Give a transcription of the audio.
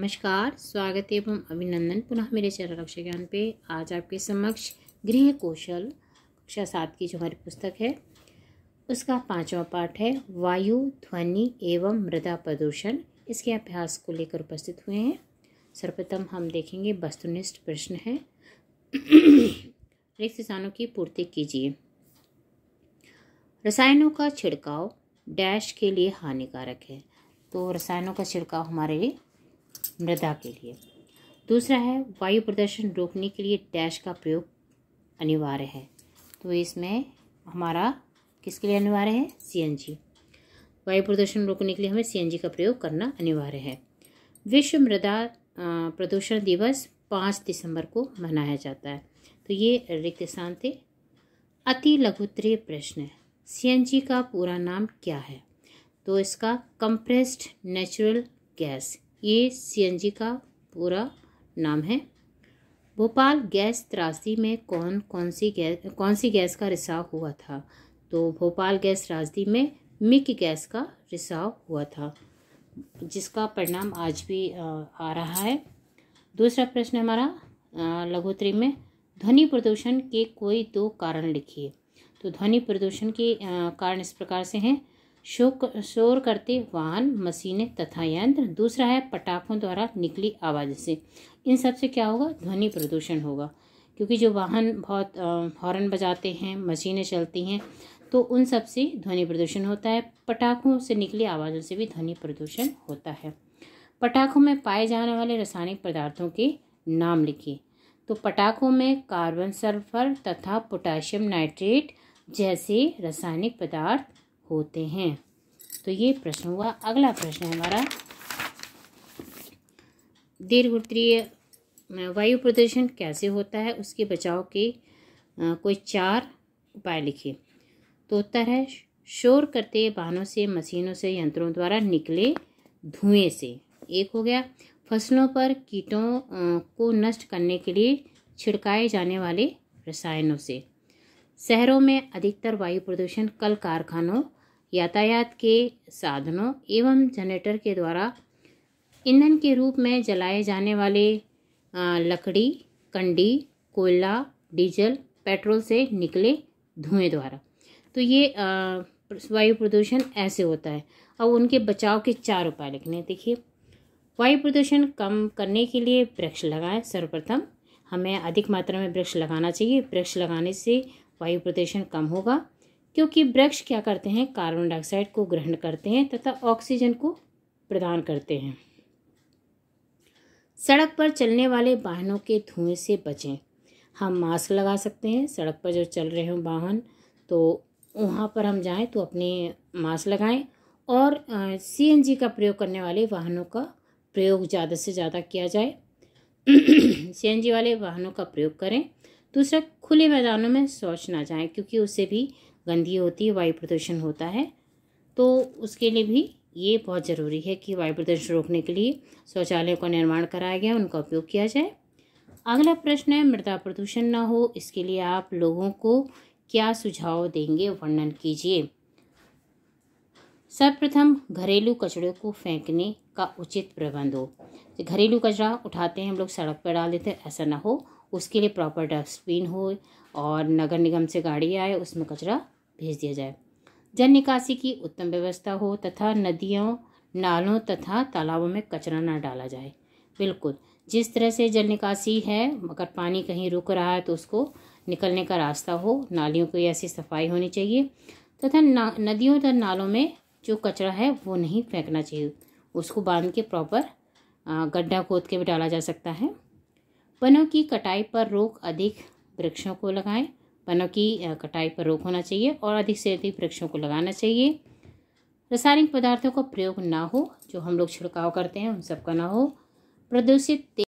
नमस्कार स्वागत एवं अभिनंदन पुनः मेरे चैनल रक्षा ज्ञान पे आज आपके समक्ष गृह कौशल कक्षा सात की जो हमारी पुस्तक है उसका पांचवा पाठ है वायु ध्वनि एवं मृदा प्रदूषण इसके अभ्यास को लेकर उपस्थित हुए हैं सर्वप्रथम हम देखेंगे वस्तुनिष्ठ प्रश्न है रिक्त स्थानों की पूर्ति कीजिए रसायनों का छिड़काव डैश के लिए हानिकारक है तो रसायनों का छिड़काव हमारे लिए मृदा के लिए दूसरा है वायु प्रदूषण रोकने के लिए डैश का प्रयोग अनिवार्य है तो इसमें हमारा किसके लिए अनिवार्य है सीएनजी वायु प्रदूषण रोकने के लिए हमें सीएनजी का प्रयोग करना अनिवार्य है विश्व मृदा प्रदूषण दिवस पाँच दिसंबर को मनाया जाता है तो ये रिक्त स्थान थे अति लघुतरीय प्रश्न सीएनजी का पूरा नाम क्या है तो इसका कंप्रेस्ड नेचुरल गैस ये सीएनजी का पूरा नाम है भोपाल गैस त्रासदी में कौन कौन सी गैस कौन सी गैस का रिसाव हुआ था तो भोपाल गैस त्रासदी में मिक गैस का रिसाव हुआ था जिसका परिणाम आज भी आ रहा है दूसरा प्रश्न हमारा लघोत्री में ध्वनि प्रदूषण के कोई दो कारण लिखिए तो ध्वनि प्रदूषण के कारण इस प्रकार से हैं शोक शोर करते वाहन मशीनें तथा यंत्र दूसरा है पटाखों द्वारा निकली आवाज़ से इन सब से क्या होगा ध्वनि प्रदूषण होगा क्योंकि जो वाहन बहुत हॉर्न बजाते हैं मशीनें चलती हैं तो उन सब से ध्वनि प्रदूषण होता है पटाखों से निकली आवाज़ों से भी ध्वनि प्रदूषण होता है पटाखों में पाए जाने वाले रासायनिक पदार्थों के नाम लिखिए तो पटाखों में कार्बन सल्फर तथा पोटाशियम नाइट्रेट जैसे रासायनिक पदार्थ होते हैं तो ये प्रश्न हुआ अगला प्रश्न है हमारा दीर्घ उत्तरीय वायु प्रदूषण कैसे होता है उसके बचाव के कोई चार उपाय लिखिए तो उत्तर है शोर करते वाहनों से मशीनों से यंत्रों द्वारा निकले धुएं से एक हो गया फसलों पर कीटों को नष्ट करने के लिए छिड़काए जाने वाले रसायनों से शहरों में अधिकतर वायु प्रदूषण कल कारखानों यातायात के साधनों एवं जनरेटर के द्वारा ईंधन के रूप में जलाए जाने वाले लकड़ी कंडी कोयला डीजल पेट्रोल से निकले धुएं द्वारा तो ये वायु प्रदूषण ऐसे होता है अब उनके बचाव के चार उपाय लिखने देखिए वायु प्रदूषण कम करने के लिए वृक्ष लगाएं सर्वप्रथम हमें अधिक मात्रा में वृक्ष लगाना चाहिए वृक्ष लगाने से वायु प्रदूषण कम होगा क्योंकि वृक्ष क्या करते हैं कार्बन डाइऑक्साइड को ग्रहण करते हैं तथा ऑक्सीजन को प्रदान करते हैं सड़क पर चलने वाले वाहनों के धुएं से बचें हम मास्क लगा सकते हैं सड़क पर जो चल रहे हों वाहन तो वहाँ पर हम जाएं तो अपने मास्क लगाएं और सीएनजी का प्रयोग करने वाले वाहनों का प्रयोग ज़्यादा से ज़्यादा किया जाए सीएनजी वाले वाहनों का प्रयोग करें दूसरा खुले मैदानों में शौच ना जाएं क्योंकि उससे भी गंदी होती है वायु प्रदूषण होता है तो उसके लिए भी ये बहुत ज़रूरी है कि वायु प्रदूषण रोकने के लिए शौचालयों का निर्माण कराया गया उनका उपयोग किया जाए अगला प्रश्न है मृदा प्रदूषण ना हो इसके लिए आप लोगों को क्या सुझाव देंगे वर्णन कीजिए सर्वप्रथम घरेलू कचड़े को फेंकने का उचित प्रबंध हो घरेलू कचरा उठाते हैं हम लोग सड़क पर डाल देते हैं ऐसा ना हो उसके लिए प्रॉपर डस्टबिन हो और नगर निगम से गाड़ी आए उसमें कचरा भेज दिया जाए जल निकासी की उत्तम व्यवस्था हो तथा नदियों नालों तथा तालाबों में कचरा ना डाला जाए बिल्कुल जिस तरह से जल निकासी है अगर पानी कहीं रुक रहा है तो उसको निकलने का रास्ता हो नालियों की ऐसी सफाई होनी चाहिए तथा नदियों तथा नालों में जो कचरा है वो नहीं फेंकना चाहिए उसको बांध के प्रॉपर गड्ढा खोद के भी डाला जा सकता है वनों की कटाई पर रोक अधिक वृक्षों को लगाएं वनों की कटाई पर रोक होना चाहिए और अधिक से अधिक वृक्षों को लगाना चाहिए रासायनिक पदार्थों का प्रयोग ना हो जो हम लोग छिड़काव करते हैं उन सब का ना हो प्रदूषित